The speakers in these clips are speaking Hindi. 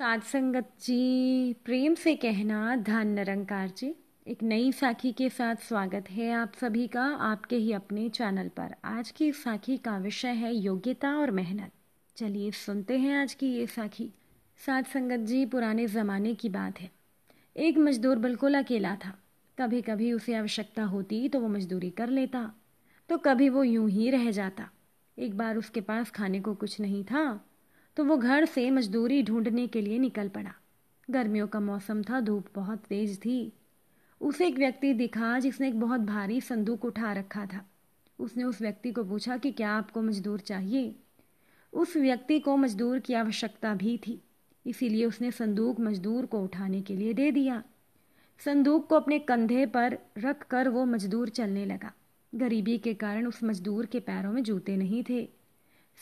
साध संगत जी प्रेम से कहना धन निरंकार जी एक नई साखी के साथ स्वागत है आप सभी का आपके ही अपने चैनल पर आज की साखी का विषय है योग्यता और मेहनत चलिए सुनते हैं आज की ये साखी साध संगत जी पुराने ज़माने की बात है एक मजदूर बिल्कुल अकेला था कभी कभी उसे आवश्यकता होती तो वो मजदूरी कर लेता तो कभी वो यूं ही रह जाता एक बार उसके पास खाने को कुछ नहीं था तो वो घर से मजदूरी ढूंढने के लिए निकल पड़ा गर्मियों का मौसम था धूप बहुत तेज थी उसे एक व्यक्ति दिखा जिसने एक बहुत भारी संदूक उठा रखा था उसने उस व्यक्ति को पूछा कि क्या आपको मजदूर चाहिए उस व्यक्ति को मजदूर की आवश्यकता भी थी इसीलिए उसने संदूक मजदूर को उठाने के लिए दे दिया संदूक को अपने कंधे पर रख कर वो मजदूर चलने लगा गरीबी के कारण उस मजदूर के पैरों में जूते नहीं थे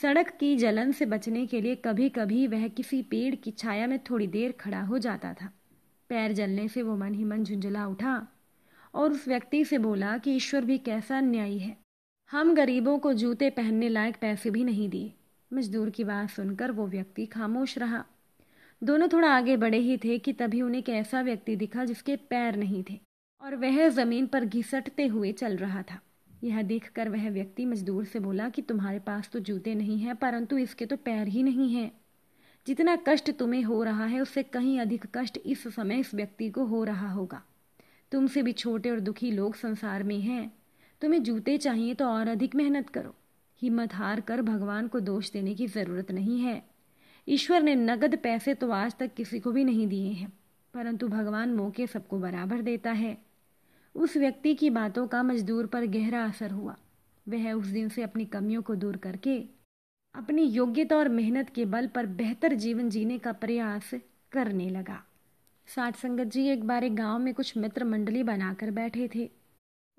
सड़क की जलन से बचने के लिए कभी कभी वह किसी पेड़ की छाया में थोड़ी देर खड़ा हो जाता था पैर जलने से वो मन ही मन झुंझला उठा और उस व्यक्ति से बोला कि ईश्वर भी कैसा न्यायी है हम गरीबों को जूते पहनने लायक पैसे भी नहीं दिए मजदूर की बात सुनकर वो व्यक्ति खामोश रहा दोनों थोड़ा आगे बढ़े ही थे कि तभी उन्हें एक ऐसा व्यक्ति दिखा जिसके पैर नहीं थे और वह जमीन पर घिसटते हुए चल रहा था यह देखकर वह व्यक्ति मजदूर से बोला कि तुम्हारे पास तो जूते नहीं हैं परंतु इसके तो पैर ही नहीं हैं जितना कष्ट तुम्हें हो रहा है उससे कहीं अधिक कष्ट इस समय इस व्यक्ति को हो रहा होगा तुमसे भी छोटे और दुखी लोग संसार में हैं तुम्हें जूते चाहिए तो और अधिक मेहनत करो हिम्मत हार कर भगवान को दोष देने की ज़रूरत नहीं है ईश्वर ने नगद पैसे तो आज तक किसी को भी नहीं दिए हैं परंतु भगवान मौके सबको बराबर देता है उस व्यक्ति की बातों का मजदूर पर गहरा असर हुआ वह उस दिन से अपनी कमियों को दूर करके अपनी योग्यता और मेहनत के बल पर बेहतर जीवन जीने का प्रयास करने लगा साठ संगत जी एक बार एक गांव में कुछ मित्र मंडली बनाकर बैठे थे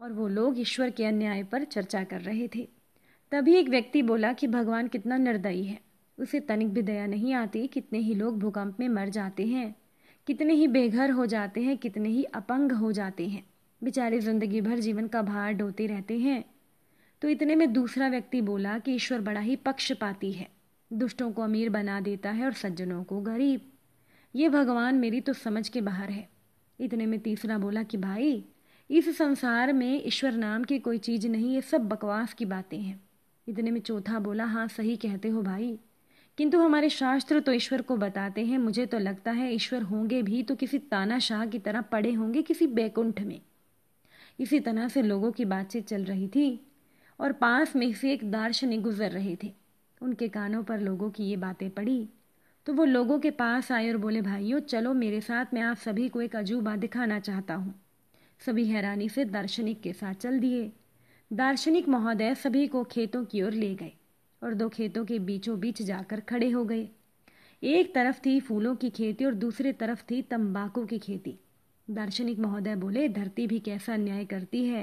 और वो लोग ईश्वर के अन्याय पर चर्चा कर रहे थे तभी एक व्यक्ति बोला कि भगवान कितना निर्दयी है उसे तनिक भी दया नहीं आती कितने ही लोग भूकंप में मर जाते हैं कितने ही बेघर हो जाते हैं कितने ही अपंग हो जाते हैं बेचारे जिंदगी भर जीवन का भार ढोते रहते हैं तो इतने में दूसरा व्यक्ति बोला कि ईश्वर बड़ा ही पक्षपाती है दुष्टों को अमीर बना देता है और सज्जनों को गरीब ये भगवान मेरी तो समझ के बाहर है इतने में तीसरा बोला कि भाई इस संसार में ईश्वर नाम की कोई चीज़ नहीं ये सब बकवास की बातें हैं इतने में चौथा बोला हाँ सही कहते हो भाई किंतु हमारे शास्त्र तो ईश्वर को बताते हैं मुझे तो लगता है ईश्वर होंगे भी तो किसी तानाशाह की तरह पड़े होंगे किसी बैकुंठ में इसी तरह से लोगों की बातचीत चल रही थी और पास में से एक दार्शनिक गुजर रहे थे उनके कानों पर लोगों की ये बातें पड़ी तो वो लोगों के पास आए और बोले भाइयों चलो मेरे साथ मैं आप सभी को एक अजूबा दिखाना चाहता हूँ सभी हैरानी से दार्शनिक के साथ चल दिए दार्शनिक महोदय सभी को खेतों की ओर ले गए और दो खेतों के बीचों बीच जाकर खड़े हो गए एक तरफ थी फूलों की खेती और दूसरी तरफ थी तंबाकू की खेती दार्शनिक महोदय बोले धरती भी कैसा न्याय करती है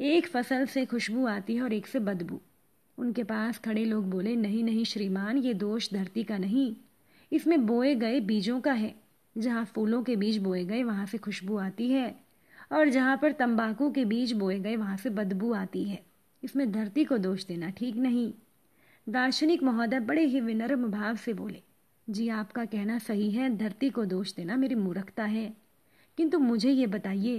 एक फसल से खुशबू आती है और एक से बदबू उनके पास खड़े लोग बोले नहीं नहीं श्रीमान ये दोष धरती का नहीं इसमें बोए गए बीजों का है जहाँ फूलों के बीज बोए गए वहाँ से खुशबू आती है और जहाँ पर तंबाकू के बीज बोए गए वहाँ से बदबू आती है इसमें धरती को दोष देना ठीक नहीं दार्शनिक महोदय बड़े ही विनर्म भाव से बोले जी आपका कहना सही है धरती को दोष देना मेरी मूर्खता है किंतु मुझे ये बताइए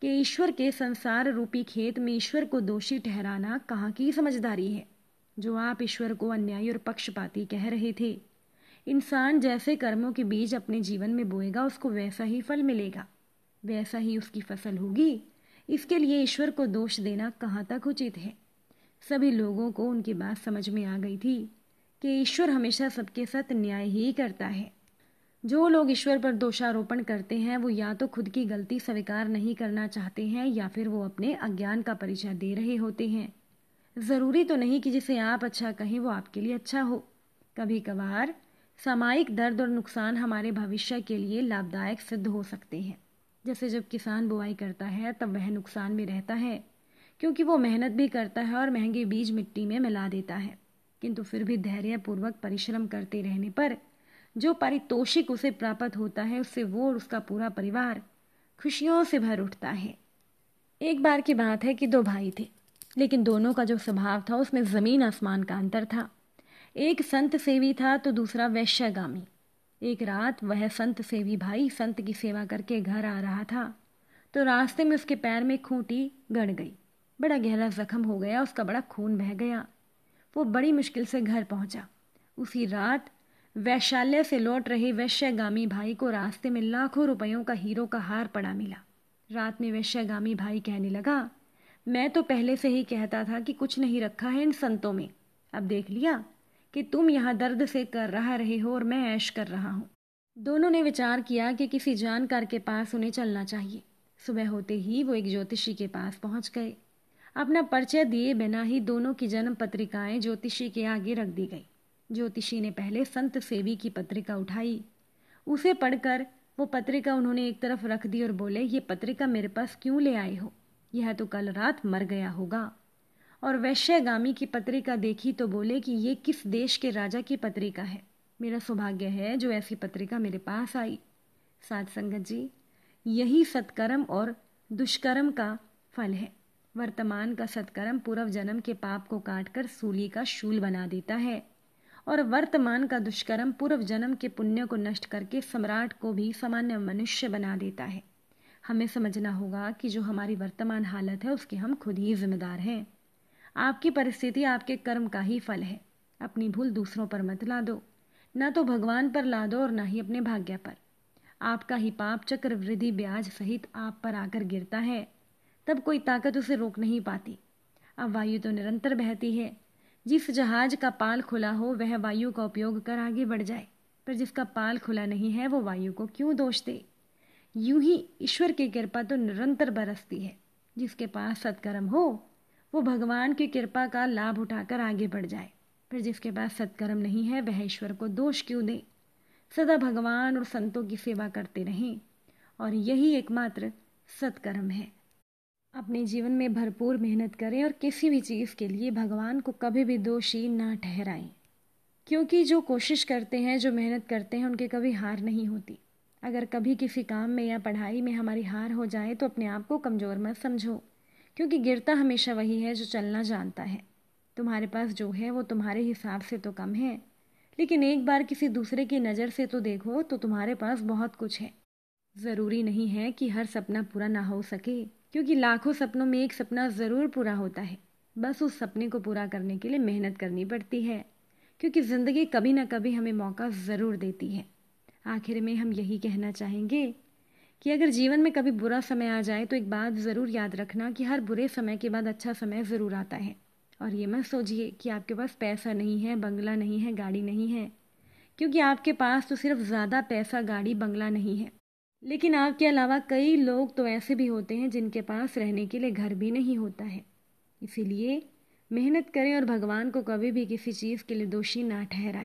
कि ईश्वर के संसार रूपी खेत में ईश्वर को दोषी ठहराना कहाँ की समझदारी है जो आप ईश्वर को अन्यायी और पक्षपाती कह रहे थे इंसान जैसे कर्मों के बीज अपने जीवन में बोएगा उसको वैसा ही फल मिलेगा वैसा ही उसकी फसल होगी इसके लिए ईश्वर को दोष देना कहाँ तक उचित है सभी लोगों को उनकी बात समझ में आ गई थी कि ईश्वर हमेशा सबके साथ न्याय ही करता है जो लोग ईश्वर पर दोषारोपण करते हैं वो या तो खुद की गलती स्वीकार नहीं करना चाहते हैं या फिर वो अपने अज्ञान का परिचय दे रहे होते हैं ज़रूरी तो नहीं कि जिसे आप अच्छा कहें वो आपके लिए अच्छा हो कभी कभार सामायिक दर्द और नुकसान हमारे भविष्य के लिए लाभदायक सिद्ध हो सकते हैं जैसे जब किसान बुआई करता है तब वह नुकसान में रहता है क्योंकि वो मेहनत भी करता है और महंगे बीज मिट्टी में मिला देता है किंतु फिर भी धैर्यपूर्वक परिश्रम करते रहने पर जो पारितोषिक उसे प्राप्त होता है उससे वो और उसका पूरा परिवार खुशियों से भर उठता है एक बार की बात है कि दो भाई थे लेकिन दोनों का जो स्वभाव था उसमें ज़मीन आसमान का अंतर था एक संत सेवी था तो दूसरा वैश्यगामी एक रात वह संत सेवी भाई संत की सेवा करके घर आ रहा था तो रास्ते में उसके पैर में खूंटी गड़ गई बड़ा गहरा जख्म हो गया उसका बड़ा खून बह गया वो बड़ी मुश्किल से घर पहुंचा उसी रात वैशाल्य से लौट रहे वैश्यगामी भाई को रास्ते में लाखों रुपयों का हीरो का हार पड़ा मिला रात में वैश्यगामी भाई कहने लगा मैं तो पहले से ही कहता था कि कुछ नहीं रखा है इन संतों में अब देख लिया कि तुम यहाँ दर्द से कर रहा रहे हो और मैं ऐश कर रहा हूँ दोनों ने विचार किया कि किसी जानकार के पास उन्हें चलना चाहिए सुबह होते ही वो एक ज्योतिषी के पास पहुंच गए अपना परिचय दिए बिना ही दोनों की जन्म पत्रिकाएं ज्योतिषी के आगे रख दी गई ज्योतिषी ने पहले संत सेवी की पत्रिका उठाई उसे पढ़कर वो पत्रिका उन्होंने एक तरफ रख दी और बोले ये पत्रिका मेरे पास क्यों ले आए हो यह तो कल रात मर गया होगा और वैश्यगामी की पत्रिका देखी तो बोले कि ये किस देश के राजा की पत्रिका है मेरा सौभाग्य है जो ऐसी पत्रिका मेरे पास आई साध संगत जी यही सत्कर्म और दुष्कर्म का फल है वर्तमान का सत्कर्म पूर्व जन्म के पाप को काटकर सूली का शूल बना देता है और वर्तमान का दुष्कर्म पूर्व जन्म के पुण्य को नष्ट करके सम्राट को भी सामान्य मनुष्य बना देता है हमें समझना होगा कि जो हमारी वर्तमान हालत है उसके हम खुद ही जिम्मेदार हैं आपकी परिस्थिति आपके कर्म का ही फल है अपनी भूल दूसरों पर मत ला दो ना तो भगवान पर ला दो और ना ही अपने भाग्य पर आपका ही पाप चक्रवृद्धि ब्याज सहित आप पर आकर गिरता है तब कोई ताकत उसे रोक नहीं पाती अब वायु तो निरंतर बहती है जिस जहाज का पाल खुला हो वह वायु का उपयोग कर आगे बढ़ जाए पर जिसका पाल खुला नहीं है वो वायु को क्यों दोष दे यूं ही ईश्वर की कृपा तो निरंतर बरसती है जिसके पास सत्कर्म हो वो भगवान की कृपा का लाभ उठाकर आगे बढ़ जाए पर जिसके पास सत्कर्म नहीं है वह ईश्वर को दोष क्यों दे सदा भगवान और संतों की सेवा करते रहें और यही एकमात्र सत्कर्म है अपने जीवन में भरपूर मेहनत करें और किसी भी चीज़ के लिए भगवान को कभी भी दोषी ना ठहराएं क्योंकि जो कोशिश करते हैं जो मेहनत करते हैं उनके कभी हार नहीं होती अगर कभी किसी काम में या पढ़ाई में हमारी हार हो जाए तो अपने आप को कमज़ोर मत समझो क्योंकि गिरता हमेशा वही है जो चलना जानता है तुम्हारे पास जो है वो तुम्हारे हिसाब से तो कम है लेकिन एक बार किसी दूसरे की नज़र से तो देखो तो तुम्हारे पास बहुत कुछ है ज़रूरी नहीं है कि हर सपना पूरा ना हो सके क्योंकि लाखों सपनों में एक सपना ज़रूर पूरा होता है बस उस सपने को पूरा करने के लिए मेहनत करनी पड़ती है क्योंकि ज़िंदगी कभी ना कभी हमें मौका ज़रूर देती है आखिर में हम यही कहना चाहेंगे कि अगर जीवन में कभी बुरा समय आ जाए तो एक बात ज़रूर याद रखना कि हर बुरे समय के बाद अच्छा समय ज़रूर आता है और ये मत सोचिए कि आपके पास पैसा नहीं है बंगला नहीं है गाड़ी नहीं है क्योंकि आपके पास तो सिर्फ ज़्यादा पैसा गाड़ी बंगला नहीं है लेकिन आपके अलावा कई लोग तो ऐसे भी होते हैं जिनके पास रहने के लिए घर भी नहीं होता है इसीलिए मेहनत करें और भगवान को कभी भी किसी चीज़ के लिए दोषी ना ठहराएं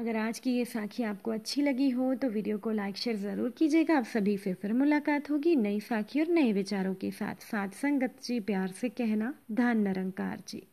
अगर आज की ये साखी आपको अच्छी लगी हो तो वीडियो को लाइक शेयर ज़रूर कीजिएगा आप सभी से फिर मुलाकात होगी नई साखी और नए विचारों के साथ साथ संगत जी प्यार से कहना धन नरंकार जी